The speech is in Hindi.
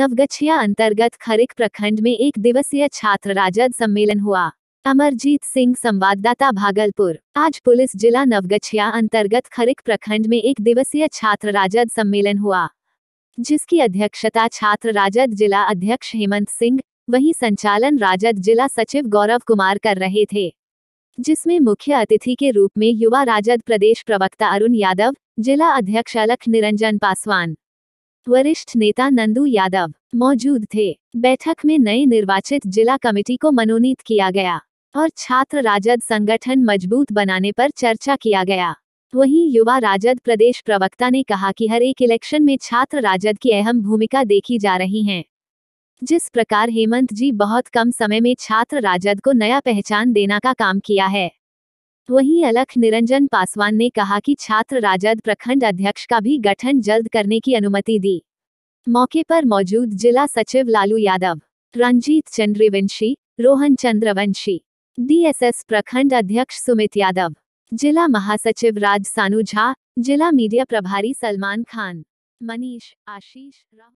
नवगछिया अंतर्गत खरिक प्रखंड में एक दिवसीय छात्र राजद सम्मेलन हुआ अमरजीत सिंह संवाददाता भागलपुर आज पुलिस जिला नवगछिया अंतर्गत खरिक प्रखंड में एक दिवसीय छात्र राजद सम्मेलन हुआ जिसकी अध्यक्षता छात्र राजद जिला अध्यक्ष हेमंत सिंह वही संचालन राजद जिला सचिव गौरव कुमार कर रहे थे जिसमें मुख्य अतिथि के रूप में युवा राजद प्रदेश प्रवक्ता अरुण यादव जिला अध्यक्ष अलख निरंजन पासवान वरिष्ठ नेता नंदू यादव मौजूद थे बैठक में नए निर्वाचित जिला कमेटी को मनोनीत किया गया और छात्र राजद संगठन मजबूत बनाने पर चर्चा किया गया वहीं युवा राजद प्रदेश प्रवक्ता ने कहा कि हर एक इलेक्शन में छात्र राजद की अहम भूमिका देखी जा रही है जिस प्रकार हेमंत जी बहुत कम समय में छात्र राजद को नया पहचान देना का काम किया है वहीं अलख निरंजन पासवान ने कहा कि छात्र राजद प्रखंड अध्यक्ष का भी गठन जल्द करने की अनुमति दी मौके पर मौजूद जिला सचिव लालू यादव रंजीत चंद्रवंशी रोहन चंद्रवंशी डीएसएस प्रखंड अध्यक्ष सुमित यादव जिला महासचिव राज सानू झा जिला मीडिया प्रभारी सलमान खान मनीष आशीष राम